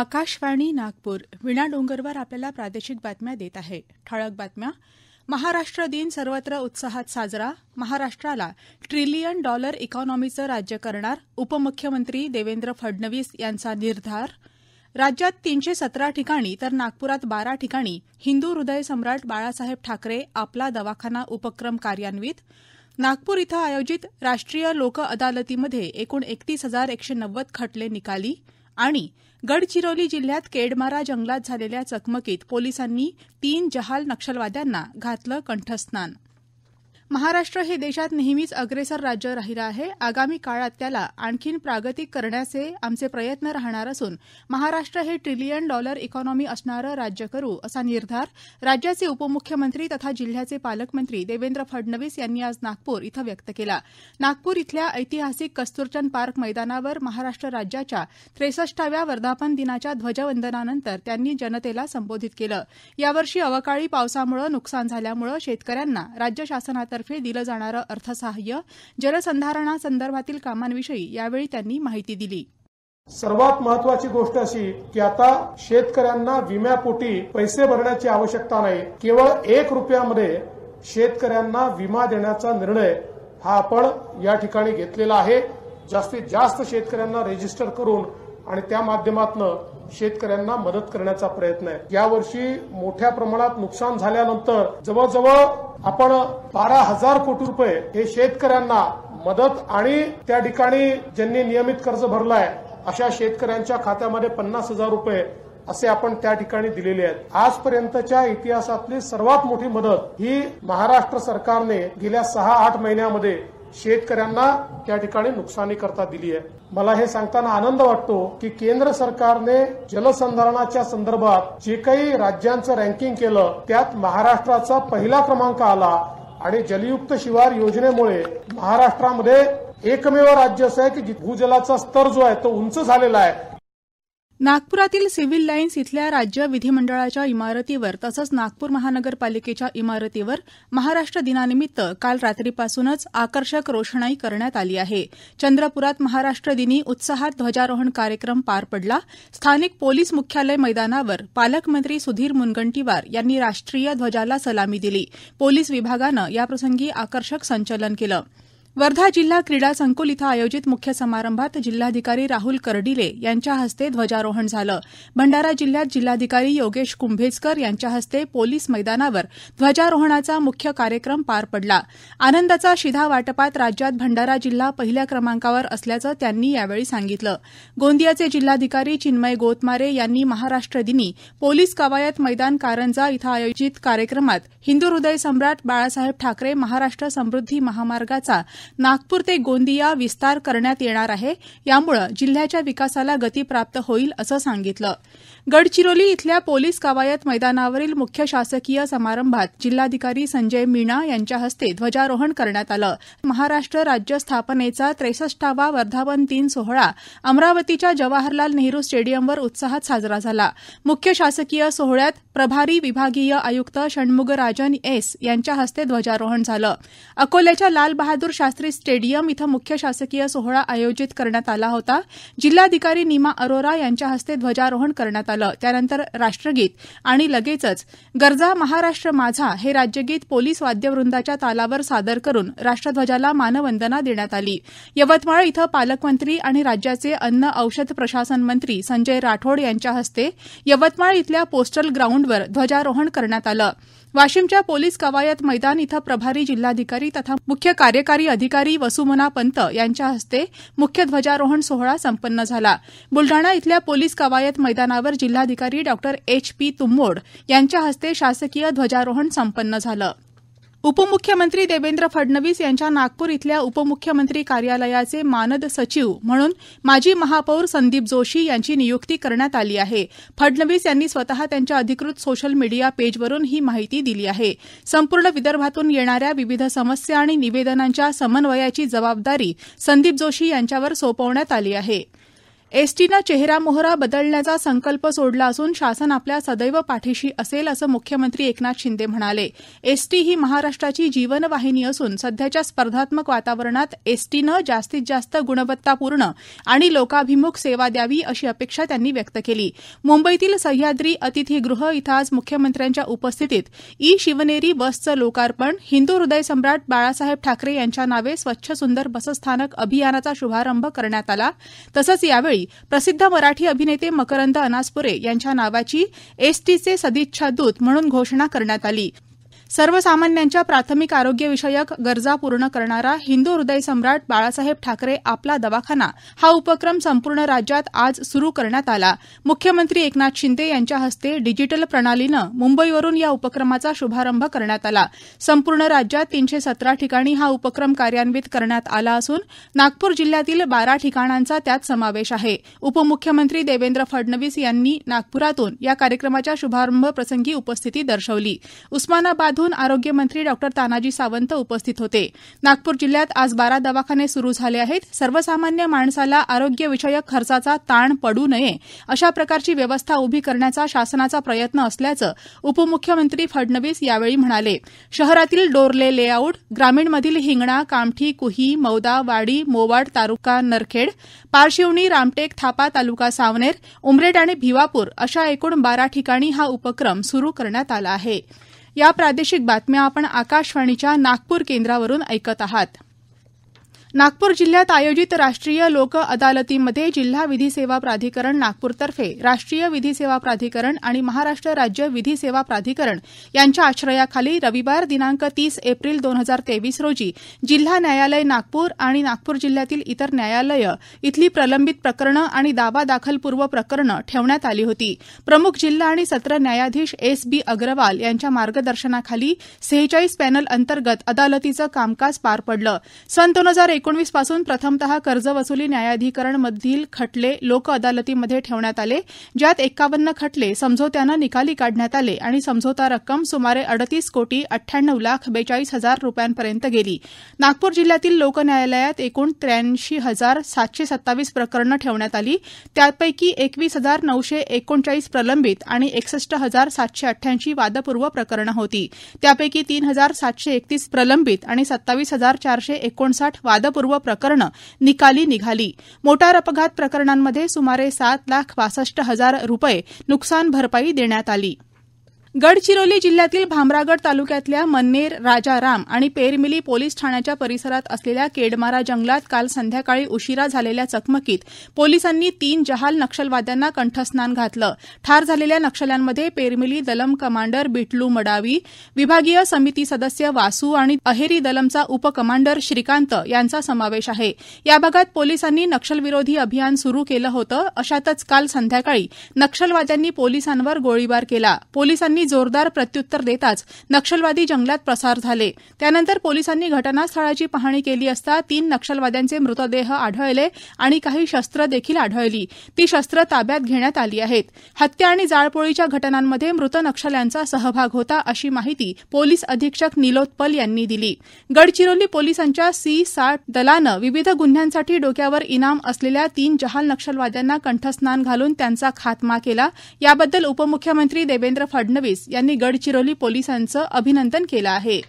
आकाशवाणी नागपूर विणा डोंगरवर आपल्याला प्रादेशिक बातम्या देत आहे ठळक बातम्या महाराष्ट्र दिन सर्वत्र उत्साहात साजरा महाराष्ट्राला ट्रिलियन डॉलर इकॉनॉमीचं राज्य करणार उपमुख्यमंत्री देवेंद्र फडणवीस यांचा निर्धार राज्यात तीनशे सतरा ठिकाणी तर नागपुरात बारा ठिकाणी हिंदू हृदय सम्राट बाळासाहेब ठाकरे आपला दवाखाना उपक्रम कार्यान्वित नागपूर इथं आयोजित राष्ट्रीय लोक अदालतीमध्ये एकूण एकतीस हजार एकशे नव्वद खटले निकाली आणि गडचिरोली जिल्ह्यात केडमारा जंगलात झालेल्या चकमकीत पोलिसांनी तीन जहाल नक्षलवाद्यांना घातलं कंठस्नान महाराष्ट्र हे देशात नेहमीच अग्रेसर राज्य राहिलं आहे आगामी काळात त्याला आणखीन प्रागतिक करण्याचे आमचे प्रयत्न राहणार असून महाराष्ट्र हे ट्रिलियन डॉलर इकॉनॉमी असणारं राज्य करू असा निर्धार राज्याचे उपमुख्यमंत्री तथा जिल्ह्याचे पालकमंत्री देवेंद्र फडणवीस यांनी आज नागपूर इथं व्यक्त केला नागपूर इथल्या ऐतिहासिक कस्तुरचंद पार्क मैदानावर महाराष्ट्र राज्याच्या त्रेसष्टाव्या वर्धापन दिनाच्या ध्वजवंदनानंतर त्यांनी जनतेला संबोधित केलं यावर्षी अवकाळी पावसामुळे नुकसान झाल्यामुळे शेतकऱ्यांना राज्य शासनातर्फे तर्फे दिलं जाणारं अर्थसहाय्य संदर्भातील कामांविषयी यावेळी त्यांनी माहिती दिली सर्वात महत्वाची गोष्ट अशी की आता शेतकऱ्यांना विम्यापोटी पैसे भरण्याची आवश्यकता नाही केवळ एक रुपयामध्ये शेतकऱ्यांना विमा देण्याचा निर्णय हा आपण या ठिकाणी घेतलेला आहे जास्तीत जास्त शेतकऱ्यांना रजिस्टर करून आणि त्या माध्यमातून शेतकऱ्यांना मदत करण्याचा प्रयत्न आहे यावर्षी मोठ्या प्रमाणात नुकसान झाल्यानंतर जवळजवळ आपण बारा हजार कोटी रुपये हे शेतकऱ्यांना मदत आणि त्या ठिकाणी ज्यांनी नियमित कर्ज भरलाय अशा शेतकऱ्यांच्या खात्यामध्ये पन्नास हजार रुपये असे आपण त्या ठिकाणी दिलेले आहेत आजपर्यंतच्या इतिहासातली सर्वात मोठी मदत ही महाराष्ट्र सरकारने गेल्या सहा आठ महिन्यामध्ये शेतकऱ्यांना त्या ठिकाणी नुकसानी करता दिली आहे मला हे सांगताना आनंद वाटतो की केंद्र सरकारने जलसंधारणाच्या संदर्भात जे काही राज्यांचं रँकिंग केलं त्यात महाराष्ट्राचा पहिला क्रमांक आला आणि जलयुक्त शिवार योजनेमुळे महाराष्ट्रामध्ये एकमेव राज्य असं आहे की भूजलाचा स्तर जो आहे तो उंच झालेला आहे नागपुरातील सिव्हिल लाईन्स इथल्या राज्य विधिमंडळाच्या इमारतीवर तसंच नागपूर महानगरपालिकेच्या इमारतीवर महाराष्ट्र दिनानिमित्त काल रात्रीपासूनच आकर्षक रोषणाई करण्यात आली आहे चंद्रपुरात महाराष्ट्र दिनी उत्साहात ध्वजारोहण कार्यक्रम पार पडला स्थानिक पोलीस मुख्यालय मैदानावर पालकमंत्री सुधीर मुनगंटीवार यांनी राष्ट्रीय ध्वजाला सलामी दिली पोलीस विभागानं याप्रसंगी आकर्षक संचलन केलं वर्धा जिल्हा क्रीडा संकुल इथं आयोजित मुख्य समारंभात जिल्हाधिकारी राहुल कर्डिले यांच्या हस्ते ध्वजारोहण झालं भंडारा जिल्ह्यात जिल्हाधिकारी योगेश कुंभेजकर यांच्या हस्ते पोलीस मैदानावर ध्वजारोहणाचा मुख्य कार्यक्रम पार पडला आनंदाचा शिधा वाटपात राज्यात भंडारा जिल्हा पहिल्या क्रमांकावर असल्याचं त्यांनी यावेळी सांगितलं गोंदियाचे जिल्हाधिकारी चिन्मय गोतमारे यांनी महाराष्ट्र दिनी पोलीस कवायत मैदान कारंजा इथं आयोजित कार्यक्रमात हिंदू हृदय सम्राट बाळासाहेब ठाकरे महाराष्ट्र समृद्धी महामार्गाचा नागपूर ते गोंदिया विस्तार करण्यात येणार आहे यामुळे जिल्ह्याच्या विकासाला गती प्राप्त होईल असं सांगितलं गडचिरोली इथल्या पोलीस कवायत मैदानावरील मुख्य शासकीय समारंभात जिल्हाधिकारी संजय मीणा यांच्या हस्ते ध्वजारोहण करण्यात आलं महाराष्ट्र राज्य स्थापनेचा त्रेसष्टावा वर्धापन दिन सोहळा अमरावतीच्या जवाहरलाल नेहरू स्टेडियमवर उत्साहात साजरा झाला मुख्य शासकीय सोहळ्यात प्रभारी विभागीय आयुक्त षण्मुगराजन एस यांच्या हस्ते ध्वजारोहण झालं अकोल्याच्या लालबहादूर शास्त्री शास्त्री स्टेडियम इथं मुख्य शासकीय सोहळा आयोजित करण्यात आला होता जिल्हाधिकारी नीमा अरोरा यांच्या हस्ते ध्वजारोहण करण्यात आलं त्यानंतर राष्ट्रगीत आणि लगेचच गरजा महाराष्ट्र माझा हे राज्यगीत पोलीस वाद्यवृंदाच्या तालावर सादर करून राष्ट्रध्वजाला मानवंदना देण्यात आली यवतमाळ इथं पालकमंत्री आणि राज्याचे अन्न औषध प्रशासन मंत्री संजय राठोड यांच्या हस्ते यवतमाळ इथल्या पोस्टल ग्राउंडवर ध्वजारोहण करण्यात आलं वाशिमच्या पोलीस कवायत मैदान इथं प्रभारी जिल्हाधिकारी तथा मुख्य कार्यकारी अधिकारी वसुमना पंत यांच्या हस्ते मुख्य ध्वजारोहण सोहळा संपन्न झाला बुलडाणा इथल्या पोलीस कवायत मैदानावर जिल्हाधिकारी डॉ एच पी तुंबोड यांच्या हस्ते शासकीय ध्वजारोहण संपन्न झालं उपमुख्यमंत्री देवेंद्र फडणवीस यांच्या नागपूर इथल्या उपमुख्यमंत्री कार्यालयाचे मानद सचिव म्हणून माजी महापौर संदीप जोशी यांची नियुक्ती करण्यात आली आहे फडणवीस यांनी स्वतः त्यांच्या अधिकृत सोशल मीडिया पेजवरून ही माहिती दिली आहे संपूर्ण विदर्भातून येणाऱ्या विविध समस्या आणि निवेदनांच्या समन्वयाची जबाबदारी संदीप जोशी यांच्यावर सोपवण्यात आली आहे एसटीनं चेहरा मोहरा बदलण्याचा संकल्प सोडला असून शासन आपल्या सदैव पाठीशी असेल असं मुख्यमंत्री एकनाथ शिंदे म्हणाले एसटी ही महाराष्ट्राची जीवनवाहिनी असून सध्याच्या स्पर्धात्मक वातावरणात एसटीनं जास्तीत जास्त गुणवत्तापूर्ण आणि लोकाभिमुख सेवा द्यावी अशी अपेक्षा त्यांनी व्यक्त केली मुंबईतील सह्याद्री अतिथीगृह इथं आज मुख्यमंत्र्यांच्या उपस्थितीत ई शिवनेरी बसचं लोकार्पण हिंदू हृदय सम्राट बाळासाहेब ठाकरे यांच्या नावे स्वच्छ सुंदर बसस्थानक अभियानाचा शुभारंभ करण्यात आला तसंच यावेळी प्रसिद्ध मराठी अभिनेते मकरंद अनासपुरे यांच्या नावाची एसटीचे सदिच्छा दूत म्हणून घोषणा करण्यात आली सर्वसामान्यांच्या प्राथमिक आरोग्यविषयक गरजा पूर्ण करणारा हिंदू हृदयसम्राट बाळासाहेब ठाकरे आपला दवाखाना हा उपक्रम संपूर्ण राज्यात आज सुरू करण्यात आला मुख्यमंत्री एकनाथ शिंदे यांच्या हस्ते डिजिटल प्रणालीनं मुंबईवरून या उपक्रमाचा शुभारंभ करण्यात आला संपूर्ण राज्यात तीनशे सतरा ठिकाणी हा उपक्रम कार्यान्वित करण्यात आला असून नागपूर जिल्ह्यातील बारा ठिकाणांचा त्यात समावेश आहे उपमुख्यमंत्री देवेंद्र फडणवीस यांनी नागपुरातून या कार्यक्रमाच्या शुभारंभ प्रसंगी उपस्थिती दर्शवली उस्मानाबाद साधून आरोग्यमंत्री डॉक्टर तानाजी सावंत उपस्थित होते नागपूर जिल्ह्यात आज बारा दवाखाने सुरू झाले आहेत सर्वसामान्य माणसाला आरोग्यविषयक खर्चाचा ताण पडू नये अशा प्रकारची व्यवस्था उभी करण्याचा शासनाचा प्रयत्न असल्याचं उपमुख्यमंत्री फडणवीस यावेळी म्हणाले शहरातील डोरले लेआउट ग्रामीणमधील हिंगणा कामठी कुही मौदा वाडी मोवाड तालुका नरखेड पारशिवणी रामटेक थापा तालुका सावनेर उमरेड आणि भिवापूर अशा एकूण बारा ठिकाणी हा उपक्रम सुरू करण्यात आला आहे या प्रादेशिक बातम्या आपण आकाशवाणीच्या नागपूर केंद्रावरून ऐकत आहात नागपूर जिल्ह्यात आयोजित राष्ट्रीय लोक अदालतीमध्ये जिल्हा विधी सेवा प्राधिकरण नागपूरतर्फे राष्ट्रीय विधी सेवा प्राधिकरण आणि महाराष्ट्र राज्य विधी सेवा प्राधिकरण यांच्या आश्रयाखाली रविवार दिनांक तीस एप्रिल दोन हजार तेवीस रोजी जिल्हा न्यायालय नागपूर आणि नागपूर जिल्ह्यातील इतर न्यायालयं इथली प्रलंबित प्रकरणं आणि दावा दाखलपूर्व प्रकरणं ठेवण्यात आली होती प्रमुख जिल्हा आणि सत्र न्यायाधीश एस बी अग्रवाल यांच्या मार्गदर्शनाखाली सेहेचाळीस पॅनल अंतर्गत अदालतीचं कामकाज पार पडलं सन दोन हजार एकोणवीस पासून प्रथमतः कर्जवसुली न्यायाधिकरणमधील खटले लोक अदालतीमध्ये ठेवण्यात आले ज्यात एक्कावन्न खटले समझोत्यानं निकाली काढण्यात आले आणि समझोता रक्कम सुमारे अडतीस कोटी अठ्ठ्याण्णव लाख बेचाळीस हजार रुपयांपर्यंत गेली नागपूर जिल्ह्यातील लोक न्यायालयात एकूण त्र्याऐंशी हजार सातशे सत्तावीस प्रकरणं ठेवण्यात आली त्यापैकी एकवीस हजार नऊशे एकोणचाळीस प्रलंबित आणि एकसष्ट हजार सातशे अठ्ठ्याऐंशी वादपूर्व प्रकरणं होती त्यापैकी तीन हजार सातशे एकतीस प्रलंबित आणि सत्तावीस हजार चारशे एकोणसाठ वाद पूर्व प्रकरणं निकाली निघाली मोटार अपघात प्रकरणांमध्ये सुमारे सात लाख पासष्ट हजार रुपये नुकसान भरपाई देण्यात आली गडचिरोली जिल्ह्यातील भामरागड तालुक्यातल्या मन्नेर राजाराम आणि पेरमिली पोलीस ठाण्याच्या परिसरात असलेल्या केडमारा जंगलात काल संध्याकाळी उशिरा झालेल्या चकमकीत पोलिसांनी तीन जहाल नक्षलवाद्यांना कंठस्नान घातलं ठार झालेल्या नक्षल्यांमध्ये पेरमिली दलम कमांडर बिटलू मडावी विभागीय समिती सदस्य वासू आणि अहेरी दलमचा उपकमांडर श्रीकांत यांचा समावेश आहे या भागात पोलिसांनी नक्षलविरोधी अभियान सुरू केलं होतं अशातच काल संध्याकाळी नक्षलवाद्यांनी पोलिसांवर गोळीबार केला पोलिसांनी पोलिसांनी जोरदार प्रत्युत्तर देताच नक्षलवादी जंगलात प्रसार झाले त्यानंतर पोलिसांनी घटनास्थळाची पाहणी केली असता तीन नक्षलवाद्यांचे मृतदेह आढळले आणि काही शस्त्र देखील आढळली ती शस्त्र ताब्यात घेण्यात आली आहेत हत्या आणि जाळपोळीच्या घटनांमध्ये मृत नक्षल्यांचा सहभाग होता अशी माहिती पोलीस अधीक्षक निलोत्पल यांनी दिली गडचिरोली पोलिसांच्या सी साठ दलानं विविध गुन्ह्यांसाठी डोक्यावर इनाम असलेल्या तीन जहाल नक्षलवाद्यांना कंठस्नान घालून त्यांचा खात्मा केला याबद्दल उपमुख्यमंत्री देवेंद्र फडणवीस यांनी गडचिरोली पोलिसांचं अभिनंदन केलं आहे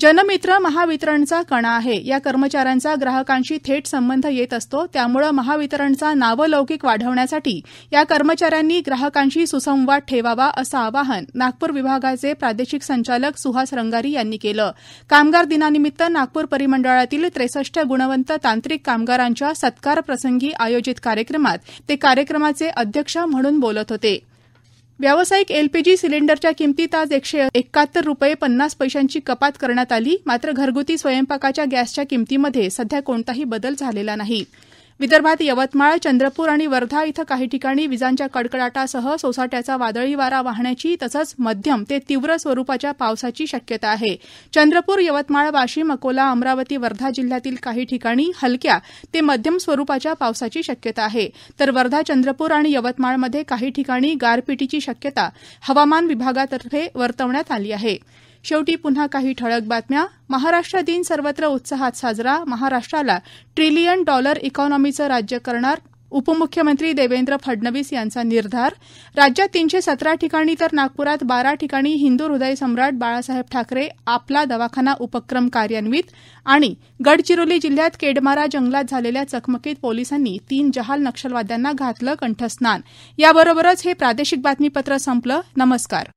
जनमित्र महावितरणचा कणा आहे या कर्मचाऱ्यांचा ग्राहकांशी थेट संबंध येत असतो त्यामुळे महावितरणचा नावलौकिक वाढवण्यासाठी या कर्मचाऱ्यांनी ग्राहकांशी सुसंवाद ठेवावा असं आवाहन नागपूर विभागाचे प्रादेशिक संचालक सुहास रंगारी यांनी केलं कामगार दिनानिमित्त नागपूर परिमंडळातील त्रेसष्ट गुणवंत तांत्रिक कामगारांच्या सत्कारप्रसंगी आयोजित कार्यक्रमात ते कार्यक्रमाचे अध्यक्ष म्हणून बोलत होते व्यावसायिक एलपीजी सिलेंडरच्या किमतीत आज एकशे एकाहत्तर रुपये पन्नास पैशांची कपात करण्यात आली मात्र घरगुती स्वयंपाकाच्या गॅसच्या किमतीमध्ये सध्या कोणताही बदल झालेला नाही विदर्भात यवतमाळ चंद्रपूर आणि वर्धा इथं काही ठिकाणी विजांच्या कडकडाटासह सोसाट्याचा वादळी वारा वाहण्याची तसंच मध्यम ते तीव्र स्वरूपाच्या पावसाची शक्यता आहे चंद्रपूर यवतमाळ वाशिम अकोला अमरावती वर्धा जिल्ह्यातील काही ठिकाणी हलक्या ते मध्यम स्वरूपाच्या पावसाची शक्यता आहे तर वर्धा चंद्रपूर आणि यवतमाळमध्ये काही ठिकाणी गारपिटीची शक्यता हवामान विभागातर्फे वर्तवण्यात आली आहे शेवटी पुन्हा काही ठळक बातम्या महाराष्ट्र दिन सर्वत्र उत्साहात साजरा महाराष्ट्राला ट्रिलियन डॉलर इकॉनॉमीचं राज्य करणार उपमुख्यमंत्री देवेंद्र फडणवीस यांचा निर्धार राज्यात तीनशे सतरा ठिकाणी तर नागपुरात बारा ठिकाणी हिंदू हृदय सम्राट बाळासाहेब ठाकरे आपला दवाखाना उपक्रम कार्यान्वित आणि गडचिरोली जिल्ह्यात केडमारा जंगलात झालेल्या चकमकीत पोलिसांनी तीन जहाल नक्षलवाद्यांना घातलं कंठस्नान याबरोबरच हे प्रादेशिक बातमीपत्र संपलं नमस्कार